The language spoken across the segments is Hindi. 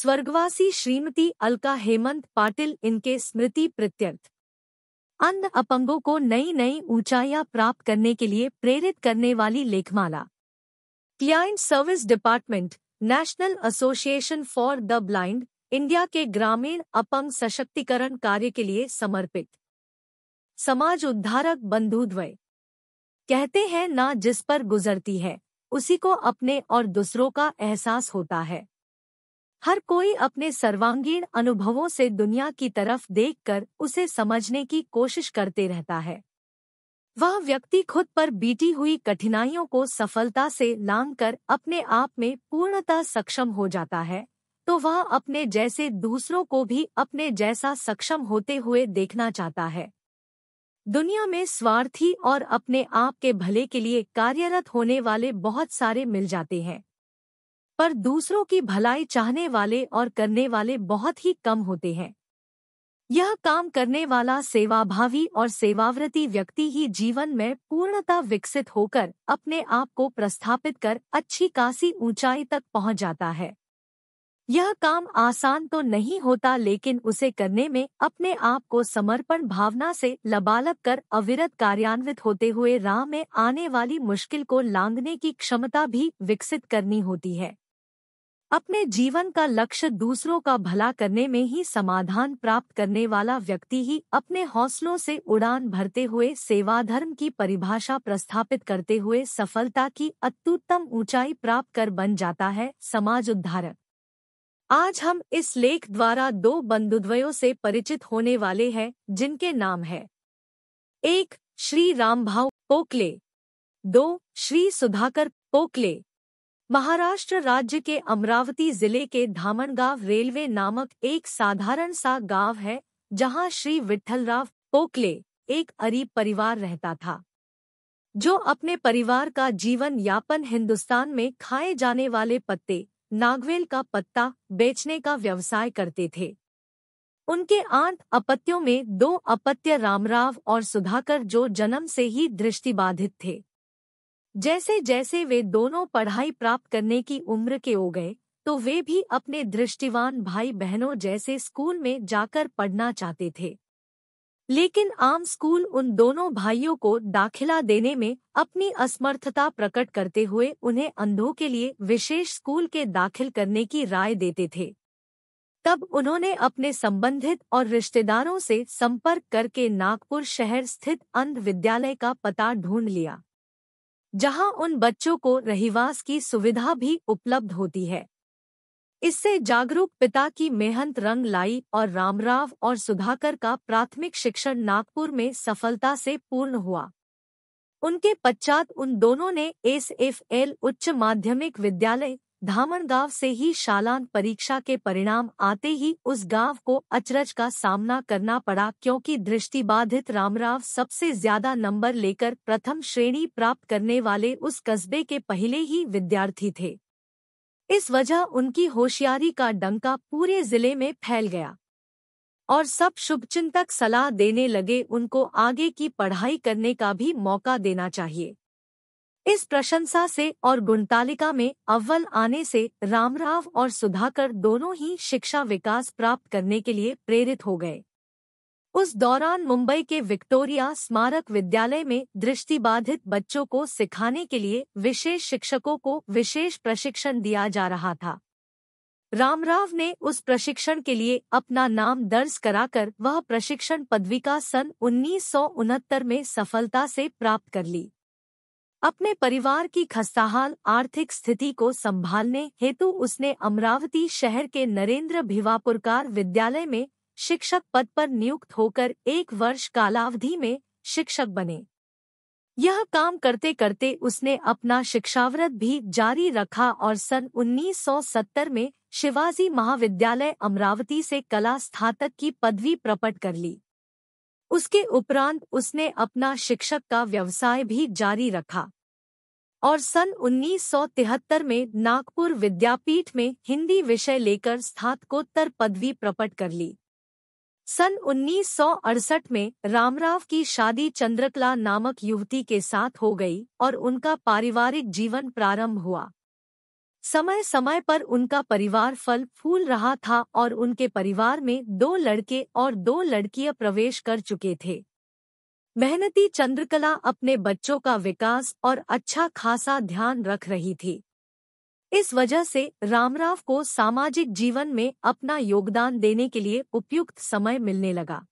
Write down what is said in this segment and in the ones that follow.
स्वर्गवासी श्रीमती अलका हेमंत पाटिल इनके स्मृति प्रत्यर्थ अन्य अपंगों को नई नई ऊंचाइयां प्राप्त करने के लिए प्रेरित करने वाली लेखमाला client service department national association for the blind India के ग्रामीण अपंग सशक्तिकरण कार्य के लिए समर्पित समाज उद्धारक बंधुद्वय कहते हैं ना जिस पर गुजरती है उसी को अपने और दूसरों का एहसास होता है हर कोई अपने सर्वांगीण अनुभवों से दुनिया की तरफ देखकर उसे समझने की कोशिश करते रहता है वह व्यक्ति खुद पर बीती हुई कठिनाइयों को सफलता से लांघकर अपने आप में पूर्णतः सक्षम हो जाता है तो वह अपने जैसे दूसरों को भी अपने जैसा सक्षम होते हुए देखना चाहता है दुनिया में स्वार्थी और अपने आप के भले के लिए कार्यरत होने वाले बहुत सारे मिल जाते हैं पर दूसरों की भलाई चाहने वाले और करने वाले बहुत ही कम होते हैं यह काम करने वाला सेवाभावी और सेवाव्रती व्यक्ति ही जीवन में पूर्णता विकसित होकर अपने आप को प्रस्थापित कर अच्छी कासी ऊंचाई तक पहुंच जाता है यह काम आसान तो नहीं होता लेकिन उसे करने में अपने आप को समर्पण भावना से लबालब कर अविरत कार्यान्वित होते हुए राह में आने वाली मुश्किल को लांगने की क्षमता भी विकसित करनी होती है अपने जीवन का लक्ष्य दूसरों का भला करने में ही समाधान प्राप्त करने वाला व्यक्ति ही अपने हौसलों से उड़ान भरते हुए सेवाधर्म की परिभाषा प्रस्थापित करते हुए सफलता की अत्युत्तम ऊंचाई प्राप्त कर बन जाता है समाज उद्धारक आज हम इस लेख द्वारा दो बंधुद्वयों से परिचित होने वाले हैं जिनके नाम है एक श्री रामभाव पोकले दो श्री सुधाकर पोकले महाराष्ट्र राज्य के अमरावती जिले के धामनगांव रेलवे नामक एक साधारण सा गांव है जहां श्री विठलराव पोकले एक अरीब परिवार रहता था जो अपने परिवार का जीवन यापन हिंदुस्तान में खाए जाने वाले पत्ते नागवेल का पत्ता बेचने का व्यवसाय करते थे उनके आंत अपत्यों में दो अपत्य रामराव और सुधाकर जो जन्म से ही दृष्टिबाधित थे जैसे जैसे वे दोनों पढ़ाई प्राप्त करने की उम्र के हो गए तो वे भी अपने दृष्टिवान भाई बहनों जैसे स्कूल में जाकर पढ़ना चाहते थे लेकिन आम स्कूल उन दोनों भाइयों को दाखिला देने में अपनी असमर्थता प्रकट करते हुए उन्हें अंधों के लिए विशेष स्कूल के दाखिल करने की राय देते थे तब उन्होंने अपने संबंधित और रिश्तेदारों से संपर्क करके नागपुर शहर स्थित अंध विद्यालय का पता ढूंढ लिया जहां उन बच्चों को रहिवास की सुविधा भी उपलब्ध होती है इससे जागरूक पिता की मेहनत रंग लाई और रामराव और सुधाकर का प्राथमिक शिक्षण नागपुर में सफलता से पूर्ण हुआ उनके पश्चात उन दोनों ने एस एफ एल उच्च माध्यमिक विद्यालय धामण गांव से ही शालांत परीक्षा के परिणाम आते ही उस गांव को अचरज का सामना करना पड़ा क्योंकि दृष्टिबाधित रामराव सबसे ज्यादा नंबर लेकर प्रथम श्रेणी प्राप्त करने वाले उस कस्बे के पहले ही विद्यार्थी थे इस वजह उनकी होशियारी का डंका पूरे जिले में फैल गया और सब शुभचिंतक सलाह देने लगे उनको आगे की पढ़ाई करने का भी मौका देना चाहिए इस प्रशंसा से और गुणतालिका में अव्वल आने से रामराव और सुधाकर दोनों ही शिक्षा विकास प्राप्त करने के लिए प्रेरित हो गए उस दौरान मुंबई के विक्टोरिया स्मारक विद्यालय में दृष्टिबाधित बच्चों को सिखाने के लिए विशेष शिक्षकों को विशेष प्रशिक्षण दिया जा रहा था रामराव ने उस प्रशिक्षण के लिए अपना नाम दर्ज कराकर वह प्रशिक्षण पदविका सन उन्नीस में सफलता से प्राप्त कर ली अपने परिवार की खस्ताहाल आर्थिक स्थिति को संभालने हेतु उसने अमरावती शहर के नरेंद्र भिवापुरकार विद्यालय में शिक्षक पद पर नियुक्त होकर एक वर्ष कालावधि में शिक्षक बने यह काम करते करते उसने अपना शिक्षाव्रत भी जारी रखा और सन 1970 में शिवाजी महाविद्यालय अमरावती से कला स्थातक की पदवी प्रपट कर ली उसके उपरांत उसने अपना शिक्षक का व्यवसाय भी जारी रखा और सन 1973 में नागपुर विद्यापीठ में हिंदी विषय लेकर स्थातकोत्तर पदवी प्रपट कर ली सन 1968 में रामराव की शादी चंद्रकला नामक युवती के साथ हो गई और उनका पारिवारिक जीवन प्रारंभ हुआ समय समय पर उनका परिवार फल फूल रहा था और उनके परिवार में दो लड़के और दो लड़कियां प्रवेश कर चुके थे मेहनती चंद्रकला अपने बच्चों का विकास और अच्छा खासा ध्यान रख रही थी इस वजह से रामराव को सामाजिक जीवन में अपना योगदान देने के लिए उपयुक्त समय मिलने लगा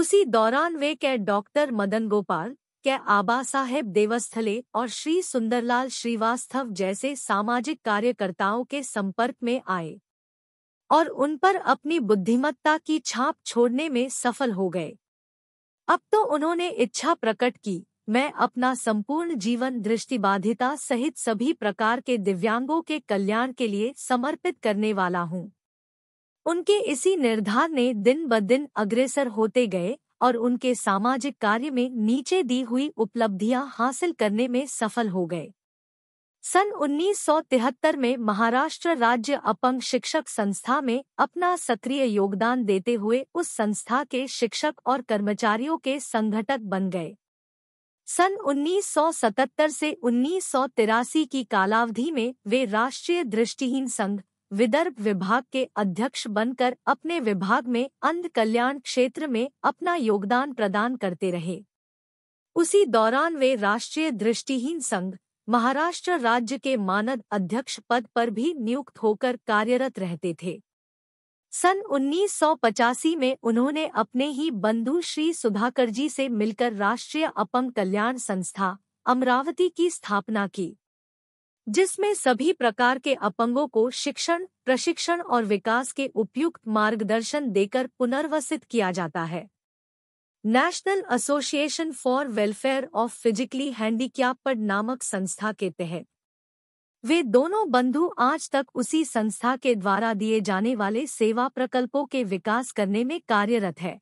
उसी दौरान वे कै डॉक्टर मदन गोपाल के आबा साहेब देवस्थले और श्री सुंदरलाल श्रीवास्तव जैसे सामाजिक कार्यकर्ताओं के संपर्क में आए और उन पर अपनी बुद्धिमत्ता की छाप छोड़ने में सफल हो गए अब तो उन्होंने इच्छा प्रकट की मैं अपना संपूर्ण जीवन दृष्टिबाधिता सहित सभी प्रकार के दिव्यांगों के कल्याण के लिए समर्पित करने वाला हूँ उनके इसी निर्धार ने दिन ब दिन अग्रेसर होते गए और उनके सामाजिक कार्य में नीचे दी हुई उपलब्धियां हासिल करने में सफल हो गए सन 1973 में महाराष्ट्र राज्य अपंग शिक्षक संस्था में अपना सक्रिय योगदान देते हुए उस संस्था के शिक्षक और कर्मचारियों के संगठक बन गए सन 1977 से उन्नीस की कालावधि में वे राष्ट्रीय दृष्टिहीन संघ विदर्भ विभाग के अध्यक्ष बनकर अपने विभाग में अंध कल्याण क्षेत्र में अपना योगदान प्रदान करते रहे उसी दौरान वे राष्ट्रीय दृष्टिहीन संघ महाराष्ट्र राज्य के मानद अध्यक्ष पद पर भी नियुक्त होकर कार्यरत रहते थे सन उन्नीस में उन्होंने अपने ही बंधु श्री सुधाकर जी से मिलकर राष्ट्रीय अपंग कल्याण संस्था अमरावती की स्थापना की जिसमें सभी प्रकार के अपंगों को शिक्षण प्रशिक्षण और विकास के उपयुक्त मार्गदर्शन देकर पुनर्वसित किया जाता है national association for welfare of physically handicapped नामक संस्था के तहत वे दोनों बंधु आज तक उसी संस्था के द्वारा दिए जाने वाले सेवा प्रकल्पों के विकास करने में कार्यरत है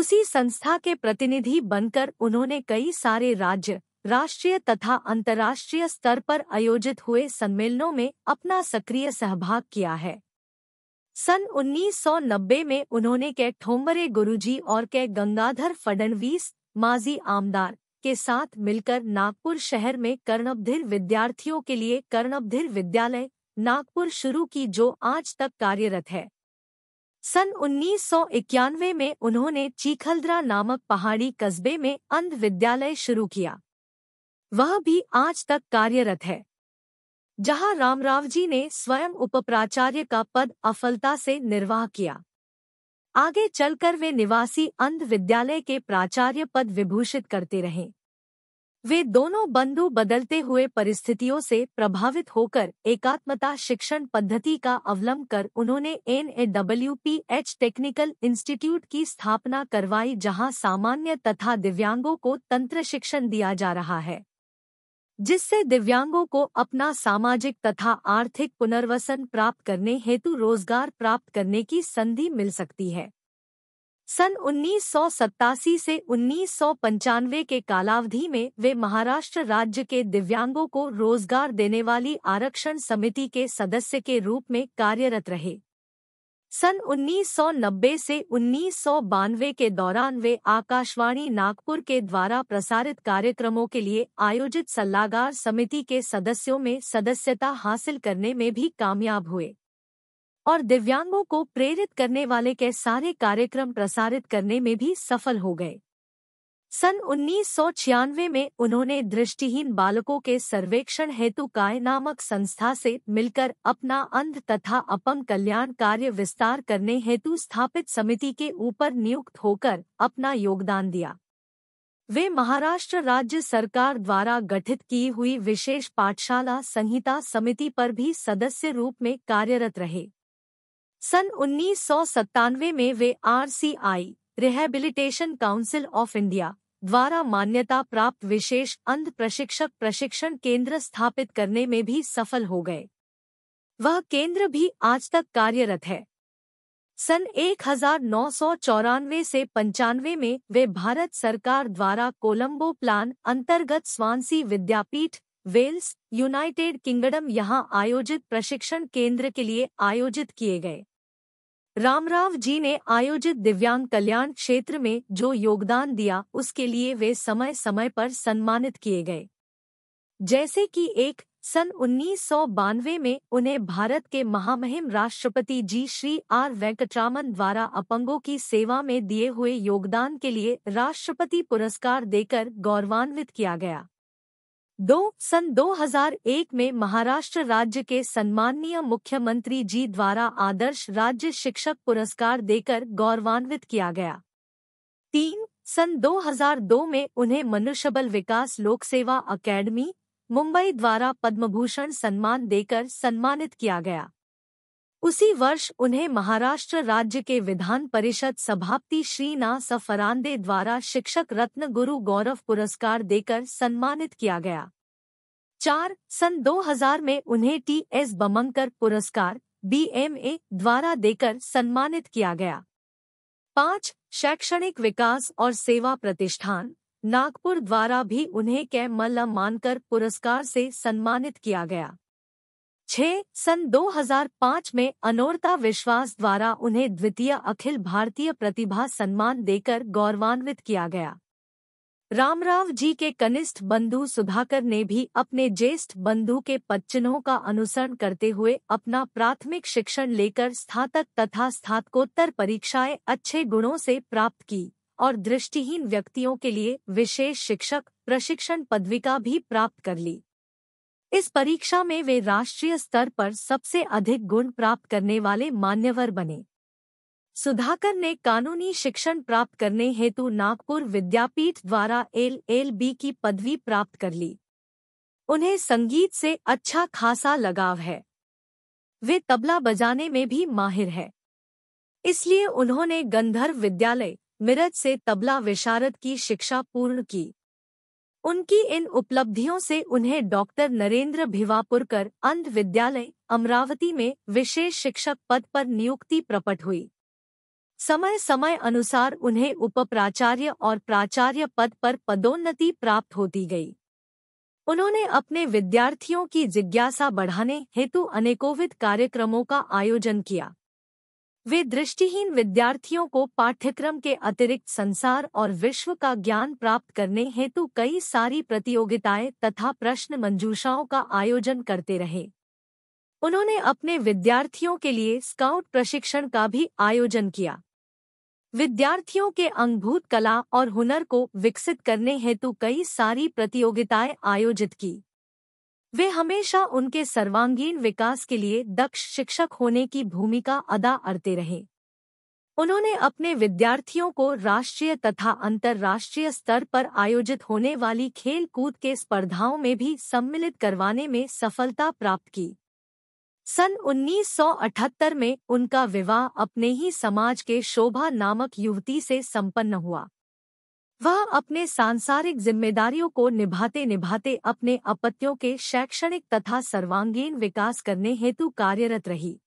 उसी संस्था के प्रतिनिधि बनकर उन्होंने कई सारे राज्य राष्ट्रीय तथा अंतर्राष्ट्रीय स्तर पर आयोजित हुए सम्मेलनों में अपना सक्रिय सहभाग किया है सन 1990 में उन्होंने के ठोंबरे गुरुजी और के गंगाधर फडणवीस माजी आमदार के साथ मिलकर नागपुर शहर में कर्णबधिर विद्यार्थियों के लिए कर्णबधिर विद्यालय नागपुर शुरू की जो आज तक कार्यरत है सन 1991 में उन्होंने चीखलद्रा नामक पहाड़ी कस्बे में अंध विद्यालय शुरू किया वह भी आज तक कार्यरत है जहां रामराव जी ने स्वयं उपप्राचार्य का पद अफलता से निर्वाह किया आगे चलकर वे निवासी अंध विद्यालय के प्राचार्य पद विभूषित करते रहे वे दोनों बंधु बदलते हुए परिस्थितियों से प्रभावित होकर एकात्मता शिक्षण पद्धति का अवलंब कर उन्होंने N A W P H technical institute की स्थापना करवाई जहां सामान्य तथा दिव्यांगों को तंत्र शिक्षण दिया जा रहा है जिससे दिव्यांगों को अपना सामाजिक तथा आर्थिक पुनर्वसन प्राप्त करने हेतु रोजगार प्राप्त करने की संधि मिल सकती है सन उन्नीस से उन्नीस के कालावधि में वे महाराष्ट्र राज्य के दिव्यांगों को रोजगार देने वाली आरक्षण समिति के सदस्य के रूप में कार्यरत रहे सन 1990 से उन्नीस के दौरान वे आकाशवाणी नागपुर के द्वारा प्रसारित कार्यक्रमों के लिए आयोजित सलाहगार समिति के सदस्यों में सदस्यता हासिल करने में भी कामयाब हुए और दिव्यांगों को प्रेरित करने वाले के सारे कार्यक्रम प्रसारित करने में भी सफल हो गए सन उन्नीस में उन्होंने दृष्टिहीन बालकों के सर्वेक्षण हेतु काय नामक संस्था से मिलकर अपना अंध तथा अपंग कल्याण कार्य विस्तार करने हेतु स्थापित समिति के ऊपर नियुक्त होकर अपना योगदान दिया वे महाराष्ट्र राज्य सरकार द्वारा गठित की हुई विशेष पाठशाला संहिता समिति पर भी सदस्य रूप में कार्यरत रहे सन उन्नीस में वे RCI rehabilitation council of India द्वारा मान्यता प्राप्त विशेष अंध प्रशिक्षक प्रशिक्षण केंद्र स्थापित करने में भी सफल हो गए वह केंद्र भी आज तक कार्यरत है सन एक से पंचानवे में वे भारत सरकार द्वारा कोलंबो प्लान अंतर्गत स्वांसी विद्यापीठ वेल्स यूनाइटेड किंगडम यहां आयोजित प्रशिक्षण केंद्र के लिए आयोजित किए गए रामराव जी ने आयोजित दिव्यांग कल्याण क्षेत्र में जो योगदान दिया उसके लिए वे समय समय पर सम्मानित किए गए जैसे कि एक सन उन्नीस में उन्हें भारत के महामहिम राष्ट्रपति जी श्री आर वेंकटरामन द्वारा अपंगों की सेवा में दिए हुए योगदान के लिए राष्ट्रपति पुरस्कार देकर गौरवान्वित किया गया दो सन 2001 में महाराष्ट्र राज्य के सम्माननीय मुख्यमंत्री जी द्वारा आदर्श राज्य शिक्षक पुरस्कार देकर गौरवान्वित किया गया तीन सन 2002 में उन्हें मनुष्यबल विकास लोक सेवा अकेडमी मुंबई द्वारा पद्मभूषण सम्मान देकर सम्मानित किया गया उसी वर्ष उन्हें महाराष्ट्र राज्य के विधान परिषद सभापति श्री ना सफरानदे द्वारा शिक्षक रत्न गुरु गौरव पुरस्कार देकर सम्मानित किया गया चार सन 2000 में उन्हें टी एस बमंकर पुरस्कार बी एम ए द्वारा देकर सम्मानित किया गया पाँच शैक्षणिक विकास और सेवा प्रतिष्ठान नागपुर द्वारा भी उन्हें कैमल मानकर पुरस्कार से सम्मानित किया गया छह सन 2005 में अनोरता विश्वास द्वारा उन्हें द्वितीय अखिल भारतीय प्रतिभा सम्मान देकर गौरवान्वित किया गया रामराव जी के कनिष्ठ बंधु सुधाकर ने भी अपने ज्येष्ठ बंधु के पच्चनों का अनुसरण करते हुए अपना प्राथमिक शिक्षण लेकर स्थातक तथा स्थातकोत्तर परीक्षाएं अच्छे गुणों से प्राप्त की और दृष्टिहीन व्यक्तियों के लिए विशेष शिक्षक प्रशिक्षण पदविका भी प्राप्त कर ली इस परीक्षा में वे राष्ट्रीय स्तर पर सबसे अधिक गुण प्राप्त करने वाले मान्यवर बने सुधाकर ने कानूनी शिक्षण प्राप्त करने हेतु नागपुर विद्यापीठ द्वारा एल एल बी की पदवी प्राप्त कर ली उन्हें संगीत से अच्छा खासा लगाव है वे तबला बजाने में भी माहिर है इसलिए उन्होंने गंधर्व विद्यालय मिरज से तबला विशारद की शिक्षा पूर्ण की उनकी इन उपलब्धियों से उन्हें डॉक्टर नरेंद्र भिवापुरकर अंध विद्यालय अमरावती में विशेष शिक्षक पद पर नियुक्ति प्रकट हुई समय समय अनुसार उन्हें उप प्राचार्य और प्राचार्य पद पर पदोन्नति प्राप्त होती गई उन्होंने अपने विद्यार्थियों की जिज्ञासा बढ़ाने हेतु अनेकोविध कार्यक्रमों का आयोजन किया वे दृष्टिहीन विद्यार्थियों को पाठ्यक्रम के अतिरिक्त संसार और विश्व का ज्ञान प्राप्त करने हेतु कई सारी प्रतियोगिताएं तथा प्रश्न मंजूषाओं का आयोजन करते रहे उन्होंने अपने विद्यार्थियों के लिए स्काउट प्रशिक्षण का भी आयोजन किया विद्यार्थियों के अंगभूत कला और हुनर को विकसित करने हेतु कई सारी प्रतियोगिताएं आयोजित की वे हमेशा उनके सर्वांगीण विकास के लिए दक्ष शिक्षक होने की भूमिका अदा करते रहे उन्होंने अपने विद्यार्थियों को राष्ट्रीय तथा अंतर्राष्ट्रीय स्तर पर आयोजित होने वाली खेल कूद के स्पर्धाओं में भी सम्मिलित करवाने में सफलता प्राप्त की सन 1978 में उनका विवाह अपने ही समाज के शोभा नामक युवती से संपन्न हुआ वह अपने सांसारिक जिम्मेदारियों को निभाते निभाते अपने अपत्यों के शैक्षणिक तथा सर्वांगीण विकास करने हेतु कार्यरत रही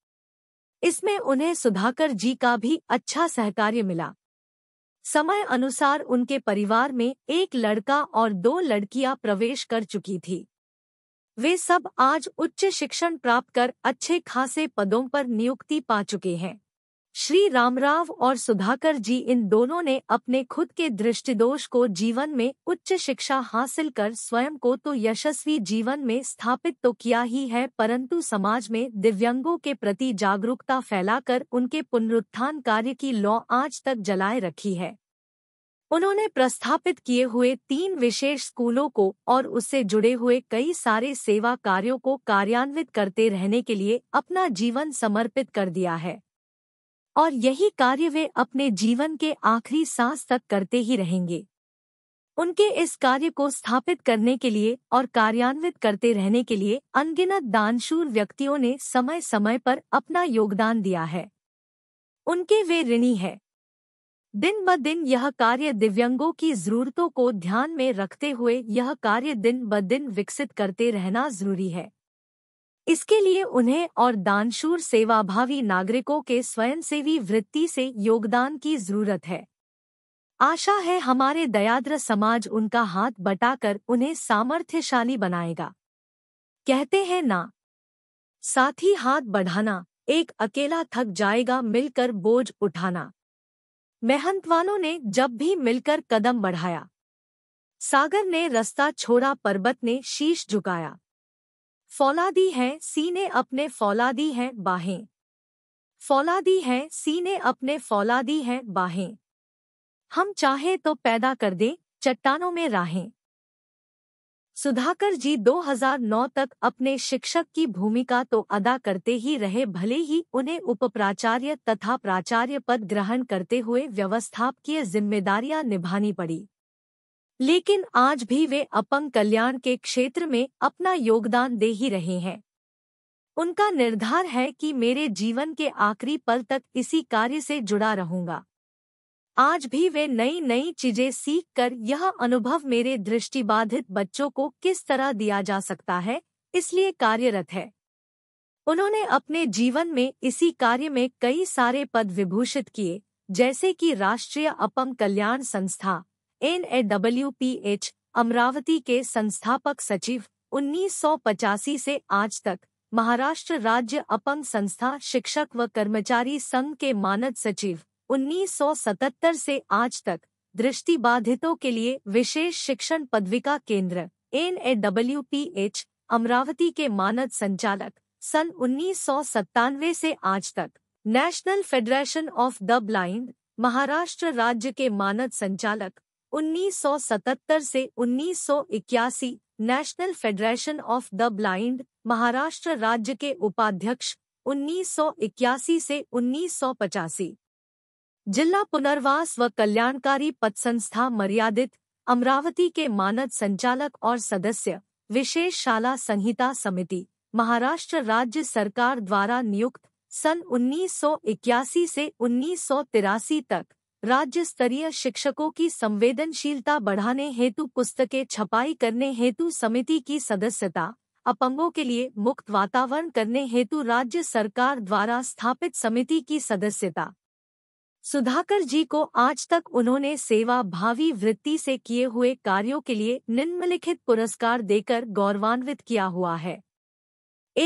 इसमें उन्हें सुधाकर जी का भी अच्छा सहकार्य मिला समय अनुसार उनके परिवार में एक लड़का और दो लड़कियां प्रवेश कर चुकी थी वे सब आज उच्च शिक्षण प्राप्त कर अच्छे खासे पदों पर नियुक्ति पा चुके हैं श्री रामराव और सुधाकर जी इन दोनों ने अपने खुद के दृष्टिदोष को जीवन में उच्च शिक्षा हासिल कर स्वयं को तो यशस्वी जीवन में स्थापित तो किया ही है परंतु समाज में दिव्यांगों के प्रति जागरूकता फैलाकर उनके पुनरुत्थान कार्य की लौ आज तक जलाए रखी है उन्होंने प्रस्थापित किए हुए तीन विशेष स्कूलों को और उससे जुड़े हुए कई सारे सेवा कार्यों को कार्यान्वित करते रहने के लिए अपना जीवन समर्पित कर दिया है और यही कार्य वे अपने जीवन के आखिरी सांस तक करते ही रहेंगे उनके इस कार्य को स्थापित करने के लिए और कार्यान्वित करते रहने के लिए अनगिनत दानशूर व्यक्तियों ने समय समय पर अपना योगदान दिया है उनके वे ऋणी है दिन ब दिन यह कार्य दिव्यांगों की जरूरतों को ध्यान में रखते हुए यह कार्य दिन ब दिन विकसित करते रहना जरूरी है इसके लिए उन्हें और दानशूर सेवाभावी नागरिकों के स्वयंसेवी वृत्ति से योगदान की जरूरत है आशा है हमारे दयाद्र समाज उनका हाथ बटाकर उन्हें सामर्थ्यशाली बनाएगा कहते हैं ना साथ ही हाथ बढ़ाना एक अकेला थक जाएगा मिलकर बोझ उठाना महंतवानों ने जब भी मिलकर कदम बढ़ाया सागर ने रास्ता छोड़ा पर्वत ने शीश झुकाया फौलादी हैं सीने अपने फौलादी हैं बाहें फौलादी हैं सीने अपने फौलादी हैं बाहें हम चाहे तो पैदा कर दें चट्टानों में राहें सुधाकर जी 2009 तक अपने शिक्षक की भूमिका तो अदा करते ही रहे भले ही उन्हें उप प्राचार्य तथा प्राचार्य पद ग्रहण करते हुए व्यवस्थापकीय जिम्मेदारियां निभानी पड़ी लेकिन आज भी वे अपंग कल्याण के क्षेत्र में अपना योगदान दे ही रहे हैं उनका निर्धार है कि मेरे जीवन के आखिरी पल तक इसी कार्य से जुड़ा रहूंगा आज भी वे नई नई चीजें सीख कर यह अनुभव मेरे दृष्टिबाधित बच्चों को किस तरह दिया जा सकता है इसलिए कार्यरत है उन्होंने अपने जीवन में इसी कार्य में कई सारे पद विभूषित किए जैसे कि राष्ट्रीय अपंग कल्याण संस्था डब्ल्यू पी एच अमरावती के संस्थापक सचिव उन्नीस सौ पचासी से आज तक महाराष्ट्र राज्य अपंग संस्था शिक्षक व कर्मचारी संघ के मानद सचिव उन्नीस सौ सतहत्तर से आज तक दृष्टिबाधितों के लिए विशेष शिक्षण पदविका केंद्र N A W P H Amravati के मानद संचालक सन उन्नीस सौ सत्तानवे से आज तक national federation of the blind Maharashtra राज्य के मानद संचालक 1977 से 1981 national federation of the blind Maharashtra राज्य के उपाध्यक्ष 1981 से उन्नीस जिला पुनर्वास व कल्याणकारी पद संस्था मर्यादित अमरावती के मानद संचालक और सदस्य विशेष शाला संहिता समिति महाराष्ट्र राज्य सरकार द्वारा नियुक्त सन 1981 से उन्नीस तक राज्य स्तरीय शिक्षकों की संवेदनशीलता बढ़ाने हेतु पुस्तकें छपाई करने हेतु समिति की सदस्यता अपंगों के लिए मुक्त वातावरण करने हेतु राज्य सरकार द्वारा स्थापित समिति की सदस्यता सुधाकर जी को आज तक उन्होंने सेवा भावी वृत्ति से किए हुए कार्यों के लिए निम्नलिखित पुरस्कार देकर गौरवान्वित किया हुआ है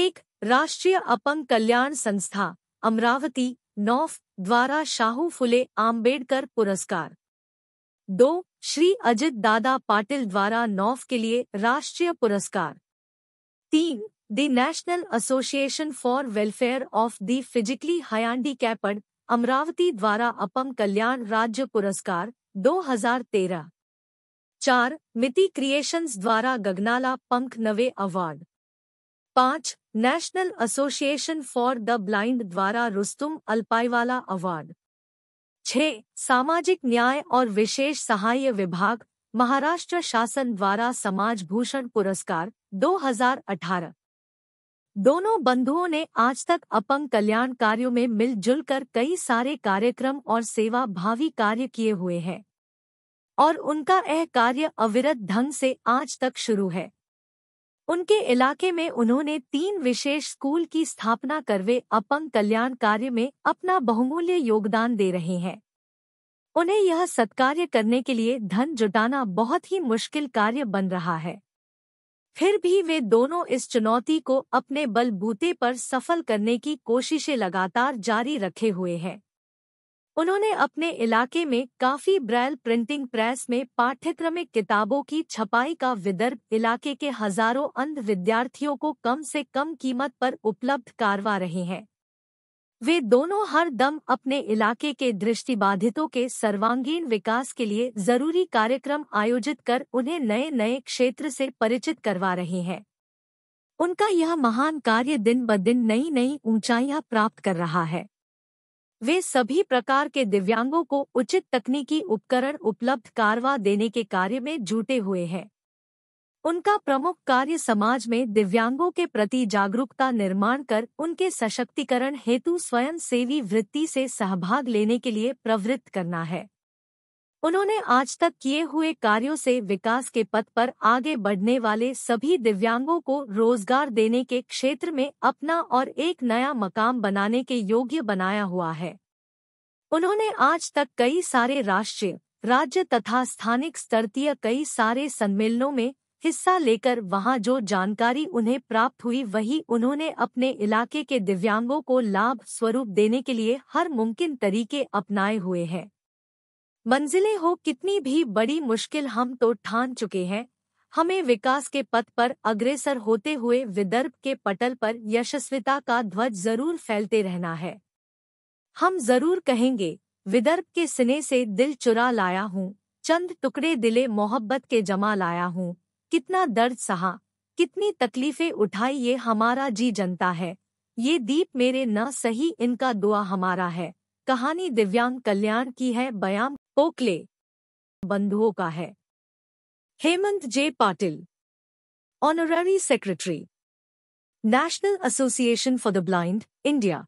एक राष्ट्रीय अपंग कल्याण संस्था अमरावती नौफ द्वारा शाहू फुले आम्बेडकर पुरस्कार दो श्री अजित दादा पाटिल द्वारा नौफ के लिए राष्ट्रीय पुरस्कार तीन the national association for welfare of the physically capped Amravati द्वारा अपम कल्याण राज्य पुरस्कार 2013 चार मिति क्रिएशंस द्वारा गगनाला पंख नवे अवार्ड पाँच national association for the blind द्वारा रुस्तुम अल्पाईवाला अवार्ड छः सामाजिक न्याय और विशेष सहाय विभाग महाराष्ट्र शासन द्वारा समाज भूषण पुरस्कार 2018 दोनों बंधुओं ने आज तक अपंग कल्याण कार्यों में मिलजुल कर कई सारे कार्यक्रम और सेवा भावी कार्य किए हुए हैं और उनका यह कार्य अविरत ढंग से आज तक शुरू है उनके इलाके में उन्होंने तीन विशेष स्कूल की स्थापना कर वे अपंग कल्याण कार्य में अपना बहुमूल्य योगदान दे रहे हैं उन्हें यह सत्कार्य करने के लिए धन जुटाना बहुत ही मुश्किल कार्य बन रहा है फिर भी वे दोनों इस चुनौती को अपने बलबूते पर सफल करने की कोशिशें लगातार जारी रखे हुए हैं उन्होंने अपने इलाके में काफी ब्रैल प्रिंटिंग प्रेस में पाठ्यक्रमिक किताबों की छपाई का विदर्भ इलाके के हजारों अंध विद्यार्थियों को कम से कम कीमत पर उपलब्ध करवा रहे हैं वे दोनों हर दम अपने इलाके के दृष्टिबाधितों के सर्वांगीण विकास के लिए जरूरी कार्यक्रम आयोजित कर उन्हें नए नए क्षेत्र से परिचित करवा रहे हैं उनका यह महान कार्य दिन ब दिन नई नई ऊंचाइयां प्राप्त कर रहा है वे सभी प्रकार के दिव्यांगों को उचित तकनीकी उपकरण उपलब्ध कारवा देने के कार्य में जुटे हुए हैं उनका प्रमुख कार्य समाज में दिव्यांगों के प्रति जागरूकता निर्माण कर उनके सशक्तिकरण हेतु स्वयं सेवी वृत्ति से सहभाग लेने के लिए प्रवृत्त करना है उन्होंने आज तक किए हुए कार्यों से विकास के पथ पर आगे बढ़ने वाले सभी दिव्यांगों को रोजगार देने के क्षेत्र में अपना और एक नया मकाम बनाने के योग्य बनाया हुआ है उन्होंने आज तक कई सारे राष्ट्रीय राज्य तथा स्थानिक स्तरीय कई सारे सम्मेलनों में हिस्सा लेकर वहां जो जानकारी उन्हें प्राप्त हुई वही उन्होंने अपने इलाके के दिव्यांगों को लाभ स्वरूप देने के लिए हर मुमकिन तरीके अपनाए हुए हैं मंजिलें हो कितनी भी बड़ी मुश्किल हम तो ठान चुके हैं हमें विकास के पथ पर अग्रसर होते हुए विदर्भ के पटल पर यशस्विता का ध्वज जरूर फैलते रहना है हम जरूर कहेंगे विदर्भ के सिने से दिल चुरा लाया हूँ चंद टुकड़े दिले मोहब्बत के जमा लाया हूँ कितना दर्द सहा कितनी तकलीफें उठाई ये हमारा जी जनता है ये दीप मेरे न सही इनका दुआ हमारा है कहानी दिव्यांग कल्याण की है बयाम पोकले बंधुओं का है Hemant J Patil honorary secretary national association for the blind India